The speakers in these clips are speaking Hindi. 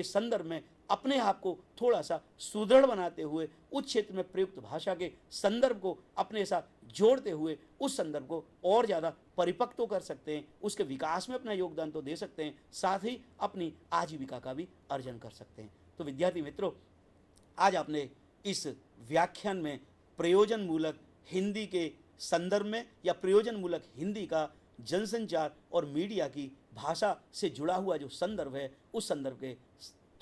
इस संदर्भ में अपने आप को थोड़ा सा सुदृढ़ बनाते हुए उस क्षेत्र में प्रयुक्त भाषा के संदर्भ को अपने साथ जोड़ते हुए उस संदर्भ को और ज़्यादा परिपक्व तो कर सकते हैं उसके विकास में अपना योगदान तो दे सकते हैं साथ ही अपनी आजीविका का भी अर्जन कर सकते हैं तो विद्यार्थी मित्रों आज आपने इस व्याख्यान में प्रयोजन मूलक हिंदी के संदर्भ में या प्रयोजन मूलक हिंदी का जनसंचार और मीडिया की भाषा से जुड़ा हुआ जो संदर्भ है उस संदर्भ के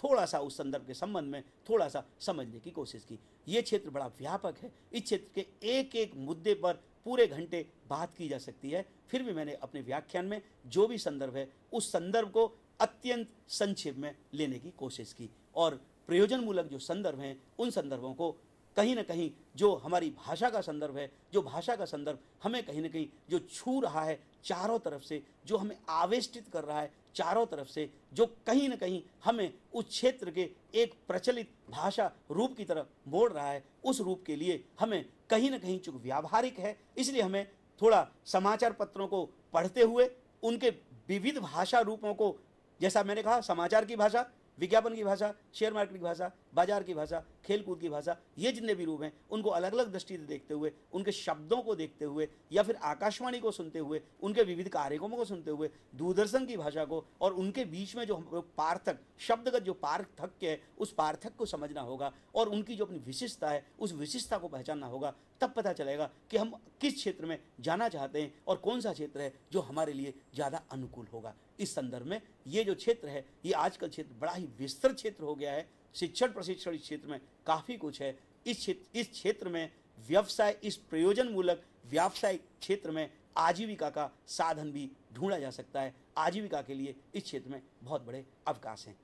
थोड़ा सा उस संदर्भ के संबंध में थोड़ा सा समझने की कोशिश की ये क्षेत्र बड़ा व्यापक है इस क्षेत्र के एक एक मुद्दे पर पूरे घंटे बात की जा सकती है फिर भी मैंने अपने व्याख्यान में जो भी संदर्भ है उस संदर्भ को अत्यंत संक्षेप में लेने की कोशिश की और प्रयोजनमूलक जो संदर्भ हैं उन संदर्भों को कहीं ना कहीं जो हमारी भाषा का संदर्भ है जो भाषा का संदर्भ हमें कहीं ना कहीं जो छू रहा है चारों तरफ से जो हमें आवेष्टित कर रहा है चारों तरफ से जो कहीं ना कहीं हमें उस क्षेत्र के एक प्रचलित भाषा रूप की तरफ मोड़ रहा है उस रूप के लिए हमें कहीं ना कहीं चूँकि व्यावहारिक है इसलिए हमें थोड़ा समाचार पत्रों को पढ़ते हुए उनके विविध भाषा रूपों को जैसा मैंने कहा समाचार की भाषा विज्ञापन की भाषा शेयर मार्केट की भाषा बाजार की भाषा खेलकूद की भाषा ये जितने भी रूप हैं उनको अलग अलग दृष्टि से देखते हुए उनके शब्दों को देखते हुए या फिर आकाशवाणी को सुनते हुए उनके विविध कार्यक्रमों को सुनते हुए दूरदर्शन की भाषा को और उनके बीच में जो पार्थक शब्दगत जो पार्थक्य है उस पार्थक को समझना होगा और उनकी जो अपनी विशिष्टता है उस विशिष्टता को पहचानना होगा तब पता चलेगा कि हम किस क्षेत्र में जाना चाहते हैं और कौन सा क्षेत्र है जो हमारे लिए ज़्यादा अनुकूल होगा इस संदर्भ में ये जो क्षेत्र है ये आजकल क्षेत्र बड़ा ही विस्तृत क्षेत्र हो गया है शिक्षण प्रशिक्षण इस क्षेत्र में काफ़ी कुछ है इस क्षेत्र इस क्षेत्र में व्यवसाय इस प्रयोजन मूलक व्यावसायिक क्षेत्र में आजीविका का साधन भी ढूंढा जा सकता है आजीविका के लिए इस क्षेत्र में बहुत बड़े अवकाश हैं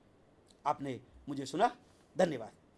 आपने मुझे सुना धन्यवाद